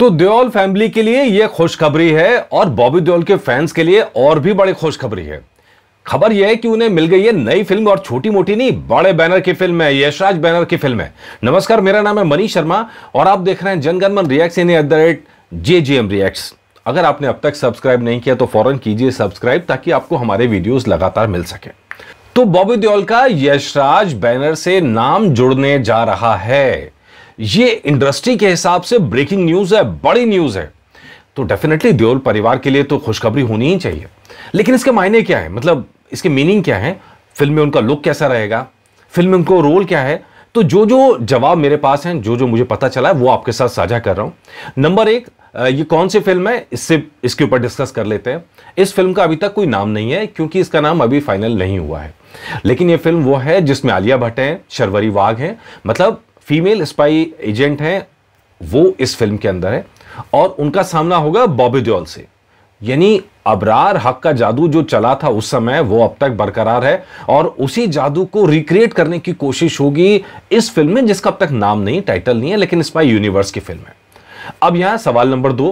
तो देओल फैमिली के लिए यह खुशखबरी है और बॉबी देओल के फैंस के लिए और भी बड़ी खुशखबरी है खबर यह है कि उन्हें मिल गई है नई फिल्म और छोटी मोटी नहीं बड़े बैनर की फिल्म है यशराज बैनर की फिल्म है नमस्कार मेरा नाम है मनीष शर्मा और आप देख रहे हैं Jana Gana Mana react in at the rate J G M react अगर आपने अब तक सब्सक्राइब नहीं किया तो फौरन कीजिए सब्सक्राइब ताकि आपको हमारे वीडियोस लगातार मिल सके तो बॉबी देओल का यशराज बैनर से नाम जुड़ने जा रहा है ये इंडस्ट्री के हिसाब से ब्रेकिंग न्यूज है बड़ी न्यूज है तो डेफिनेटली देओल परिवार के लिए तो खुशखबरी होनी ही चाहिए लेकिन इसके मायने क्या है मतलब इसके मीनिंग क्या है फिल्म में उनका लुक कैसा रहेगा फिल्म में उनको रोल क्या है तो जो जो जवाब मेरे पास हैं जो जो मुझे पता चला है वो आपके साथ साझा कर रहा हूं नंबर एक ये कौन सी फिल्म है इससे इसके ऊपर डिस्कस कर लेते हैं इस फिल्म का अभी तक कोई नाम नहीं है क्योंकि इसका नाम अभी फाइनल नहीं हुआ है लेकिन ये फिल्म वो है जिसमें आलिया भट्ट है शर्वरी वाघ है मतलब फीमेल स्पाई एजेंट हैं वो इस फिल्म के अंदर है और उनका सामना होगा बॉबी दियोल से यानी अबरार हक का जादू जो चला था उस समय वो अब तक बरकरार है और उसी जादू को रिक्रिएट करने की कोशिश होगी इस फिल्म में जिसका अब तक नाम नहीं टाइटल नहीं है लेकिन स्पाई यूनिवर्स की फिल्म है अब यहां सवाल नंबर दो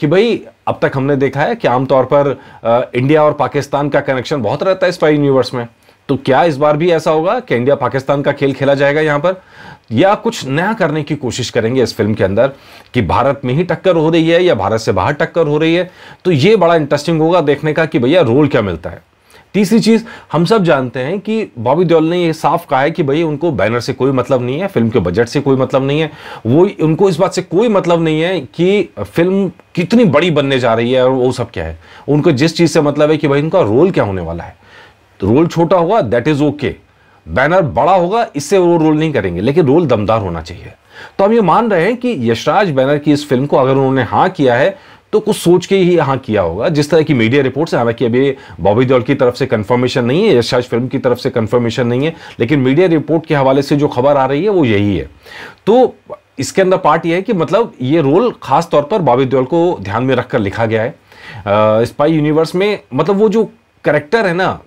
कि भाई अब तक हमने देखा है कि आमतौर पर आ, इंडिया और पाकिस्तान का कनेक्शन बहुत रहता है स्पाई यूनिवर्स में तो क्या इस बार भी ऐसा होगा कि इंडिया पाकिस्तान का खेल खेला जाएगा यहां पर या कुछ नया करने की कोशिश करेंगे इस फिल्म के अंदर कि भारत में ही टक्कर हो रही है या भारत से बाहर टक्कर हो रही है तो ये बड़ा इंटरेस्टिंग होगा देखने का कि भैया रोल क्या मिलता है तीसरी चीज हम सब जानते हैं कि बॉबी देओल ने यह साफ कहा है कि भाई उनको बैनर से कोई मतलब नहीं है फिल्म के बजट से कोई मतलब नहीं है वो उनको इस बात से कोई मतलब नहीं है कि फिल्म कितनी बड़ी बनने जा रही है और वो सब क्या है उनको जिस चीज़ से मतलब है कि भाई उनका रोल क्या होने वाला है रोल छोटा होगा दैट इज ओके बैनर बड़ा होगा इससे वो रोल नहीं करेंगे लेकिन रोल दमदार होना चाहिए तो हम ये मान रहे हैं कि यशराज बैनर की इस फिल्म को अगर उन्होंने हाँ किया है तो कुछ सोच के ही यहाँ किया होगा जिस तरह की मीडिया रिपोर्ट्स है हालांकि अभी बॉबी देओल की तरफ से कंफर्मेशन नहीं है यशराज फिल्म की तरफ से कंफर्मेशन नहीं है लेकिन मीडिया रिपोर्ट के हवाले से जो खबर आ रही है वो यही है तो इसके अंदर पार्ट ये है कि मतलब ये रोल खास तौर पर बॉबी देओल को ध्यान में रखकर लिखा गया है स्पाई यूनिवर्स में मतलब वो जो करेक्टर है ना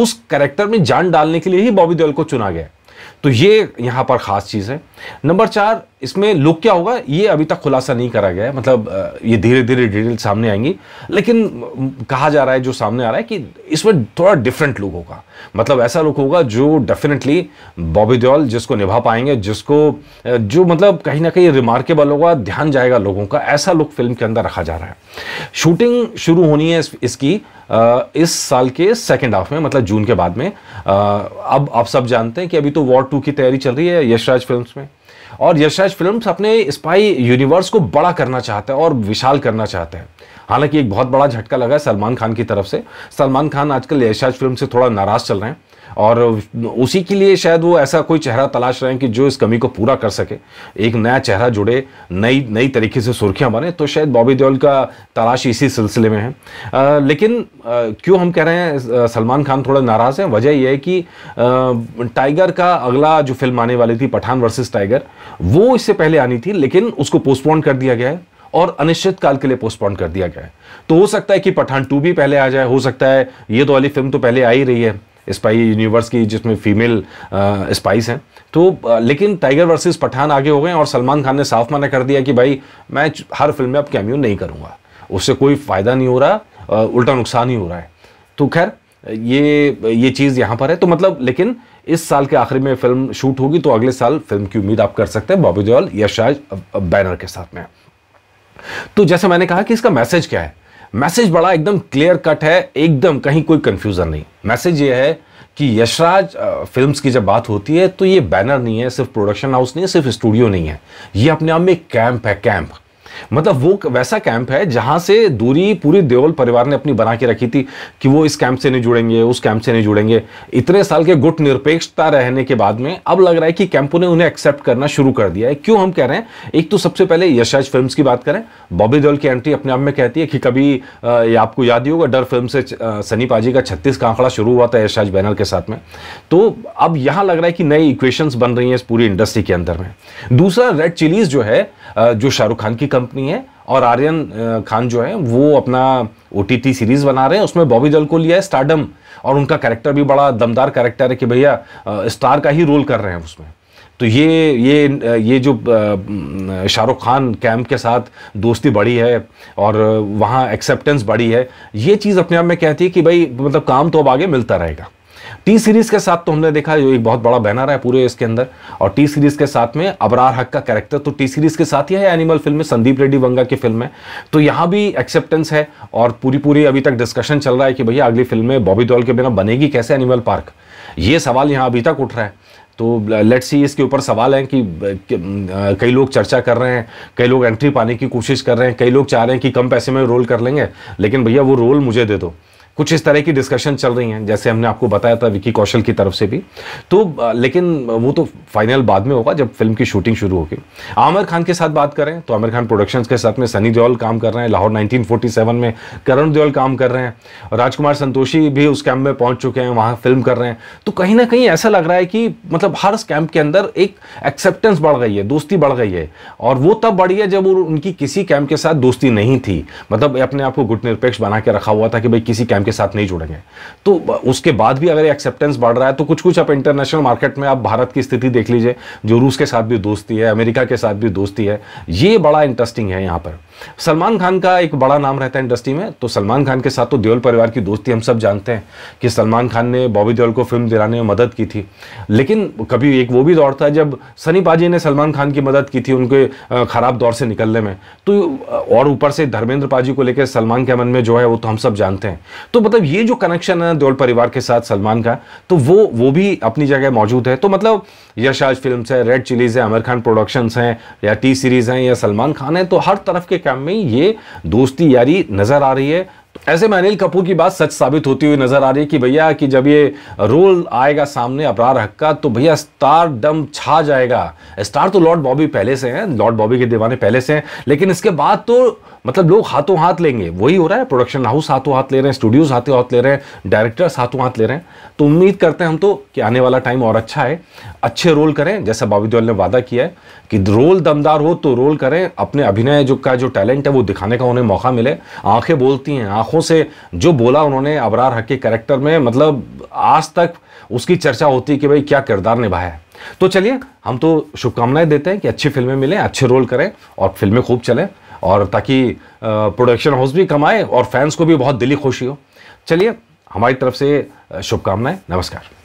उस करेक्टर में जान डालने के लिए ही बॉबी देओल को चुना गया तो ये यहां पर ख़ास चीज़ है नंबर चार इसमें लुक क्या होगा ये अभी तक खुलासा नहीं करा गया है मतलब ये धीरे धीरे डिटेल सामने आएंगी लेकिन कहा जा रहा है जो सामने आ रहा है कि इसमें थोड़ा डिफरेंट लुक होगा मतलब ऐसा लुक होगा जो डेफिनेटली बॉबी दयाल जिसको निभा पाएंगे जिसको जो मतलब कहीं ना कहीं रिमार्केबल होगा ध्यान जाएगा लोगों का ऐसा लुक फिल्म के अंदर रखा जा रहा है शूटिंग शुरू होनी है इसकी इस साल के सेकेंड हाफ में मतलब जून के बाद में अब आप सब जानते हैं कि अभी तो वॉर टू की तैयारी चल रही है यशराज फिल्म्स में और यशराज फिल्म्स अपने स्पाई यूनिवर्स को बड़ा करना चाहता है और विशाल करना चाहता है हालांकि एक बहुत बड़ा झटका लगा है सलमान खान की तरफ से सलमान खान आजकल यशराज फिल्म से थोड़ा नाराज चल रहे हैं और उसी के लिए शायद वो ऐसा कोई चेहरा तलाश रहे हैं कि जो इस कमी को पूरा कर सके एक नया चेहरा जुड़े नई नई तरीके से सुर्खियाँ बने तो शायद बॉबी देओल का तलाश इसी सिलसिले में है आ, लेकिन आ, क्यों हम कह रहे हैं सलमान खान थोड़ा नाराज़ हैं वजह यह है कि आ, टाइगर का अगला जो फिल्म आने वाली थी पठान वर्सेज टाइगर वो इससे पहले आनी थी लेकिन उसको पोस्टपोन कर दिया गया है और अनिश्चित काल के लिए पोस्टपोन कर दिया गया है तो हो सकता है कि पठान टू भी पहले आ जाए हो सकता है ये तो वाली फिल्म तो पहले आ ही रही है स्पाई यूनिवर्स की जिसमें फीमेल स्पाइस हैं तो लेकिन टाइगर वर्सेस पठान आगे हो गए और सलमान खान ने साफ मना कर दिया कि भाई मैं हर फिल्म में अब कैम्यू नहीं करूँगा उससे कोई फ़ायदा नहीं हो रहा उल्टा नुकसान ही हो रहा है तो खैर ये ये चीज़ यहाँ पर है तो मतलब लेकिन इस साल के आखिरी में फिल्म शूट होगी तो अगले साल फिल्म की उम्मीद आप कर सकते हैं बॉबी देवल यशराज बैनर के साथ में तो जैसे मैंने कहा कि इसका मैसेज क्या है मैसेज बड़ा एकदम क्लियर कट है एकदम कहीं कोई कंफ्यूजन नहीं मैसेज ये है कि यशराज फिल्म्स की जब बात होती है तो ये बैनर नहीं है सिर्फ प्रोडक्शन हाउस नहीं है सिर्फ स्टूडियो नहीं है ये अपने आप में कैंप है कैंप मतलब वो वैसा कैंप है जहां से दूरी पूरी देवल परिवार ने अपनी बना के रखी थी कि वो इस कैंप से नहीं जुड़ेंगे उस कैंप से नहीं जुड़ेंगे इतने साल के गुट निरपेक्षता रहने के बाद में अब लग रहा है कि कैंपों ने उन्हें एक्सेप्ट करना शुरू कर दिया है क्यों हम कह रहे हैं एक तो सबसे पहले यशराज फिल्म की बात करें बॉबी देवल की एंट्री अपने आप में कहती है कि कभी आपको याद ही होगा डर फिल्म से सनी पाजी का छत्तीस का आंकड़ा शुरू हुआ था यशराज बैनर के साथ में तो अब यहां लग रहा है कि नई इक्वेशंस बन रही हैं इस पूरी इंडस्ट्री के अंदर में दूसरा रेड चिलीज जो है जो शाहरुख खान की कंपनी है और आर्यन खान जो है वो अपना ओ सीरीज़ बना रहे हैं उसमें बॉबी दल को लिया है स्टार्डम और उनका कैरेक्टर भी बड़ा दमदार कैरेक्टर है कि भैया स्टार का ही रोल कर रहे हैं उसमें तो ये ये ये जो शाहरुख खान कैम्प के साथ दोस्ती बढ़ी है और वहाँ एक्सेप्टेंस बढ़ी है ये चीज़ अपने आप में कहती है कि भाई मतलब काम तो अब आगे मिलता रहेगा टी सीरीज के साथ तो हमने देखा जो एक बहुत बड़ा बैनर है पूरे इसके अंदर और टी सीरीज के साथ में अबरार हक का कैरेक्टर तो टी सीरीज के साथ ही है एनिमल फिल्म में संदीप रेड्डी वंगा की फिल्म है तो यहाँ भी एक्सेप्टेंस है और पूरी पूरी अभी तक डिस्कशन चल रहा है कि भैया अगली फिल्म में बॉबी दौल के बिना बनेगी कैसे एनिमल पार्क ये सवाल यहाँ अभी तक उठ रहा है तो लेट्स सी इसके ऊपर सवाल हैं कि कई लोग चर्चा कर रहे हैं कई लोग एंट्री पाने की कोशिश कर रहे हैं कई लोग चाह रहे हैं कि कम पैसे में रोल कर लेंगे लेकिन भैया वो रोल मुझे दे दो कुछ इस तरह की डिस्कशन चल रही हैं जैसे हमने आपको बताया था विकी कौशल की तरफ से भी तो लेकिन वो तो फाइनल बाद में होगा जब फिल्म की शूटिंग शुरू होगी आमिर खान के साथ बात करें तो आमिर खान प्रोडक्शंस के साथ में सनी देओल काम कर रहे हैं लाहौर 1947 में करण देओल काम कर रहे हैं राजकुमार संतोषी भी उस कैंप में पहुंच चुके हैं वहाँ फिल्म कर रहे हैं तो कहीं ना कहीं ऐसा लग रहा है कि मतलब हर कैंप के अंदर एक एक्सेप्टेंस बढ़ गई है दोस्ती बढ़ गई है और वो तब बढ़ी है जब उनकी किसी कैंप के साथ दोस्ती नहीं थी मतलब अपने आप को गुटनिरपेक्ष बना के रखा हुआ था कि भाई किसी कैंप टाइम के साथ नहीं जुड़ेंगे तो उसके बाद भी अगर एक्सेप्टेंस बढ़ रहा है तो कुछ कुछ आप इंटरनेशनल मार्केट में आप भारत की स्थिति देख लीजिए जो रूस के साथ भी दोस्ती है अमेरिका के साथ भी दोस्ती है ये बड़ा इंटरेस्टिंग है यहाँ पर सलमान खान का एक बड़ा नाम रहता है इंडस्ट्री में तो सलमान खान के साथ तो देओल परिवार की दोस्ती हम सब जानते हैं कि सलमान खान ने बॉबी देओल को फिल्म दिलाने में मदद की थी लेकिन कभी एक वो भी दौर था जब सनी पाजी ने सलमान खान की मदद की थी उनके ख़राब दौर से निकलने में तो और ऊपर से धर्मेंद्र पाजी को लेकर सलमान के मन में जो है वो तो हम सब जानते हैं तो मतलब ये जो कनेक्शन है देओल परिवार के साथ सलमान का तो वो वो भी अपनी जगह मौजूद है तो मतलब यशराज फिल्म है रेड चिलीज़ है आमिर खान प्रोडक्शंस हैं या टी सीरीज़ हैं या सलमान खान है तो हर तरफ के काम में ये दोस्ती यारी नजर आ रही है ऐसे में अनिल कपूर की बात सच साबित होती हुई नजर आ रही है कि भैया कि जब ये रोल आएगा सामने अपरार हक का तो भैया स्टार डम छा जाएगा स्टार तो लॉर्ड बॉबी पहले से हैं लॉर्ड बॉबी के दीवाने पहले से हैं लेकिन इसके बाद तो मतलब लोग हाथों हाथ लेंगे वही हो रहा है प्रोडक्शन हाउस हाथों हाथ ले रहे हैं स्टूडियोज हाथों हाथ ले रहे हैं डायरेक्टर्स हाथों हाथ ले रहे हैं तो उम्मीद करते हैं हम तो कि आने वाला टाइम और अच्छा है अच्छे रोल करें जैसा बाबी देओल ने वादा किया है कि रोल दमदार हो तो रोल करें अपने अभिनय जो का जो टैलेंट है वो दिखाने का उन्हें मौका मिले आंखें बोलती हैं आंखों से जो बोला उन्होंने अबरार हक के करेक्टर में मतलब आज तक उसकी चर्चा होती है कि भाई क्या किरदार निभाया है तो चलिए हम तो शुभकामनाएं देते हैं कि अच्छी फिल्में मिलें अच्छे रोल करें और फिल्में खूब चलें और ताकि प्रोडक्शन हाउस भी कमाए और फैंस को भी बहुत दिली खुशी हो चलिए हमारी तरफ से शुभकामनाएं नमस्कार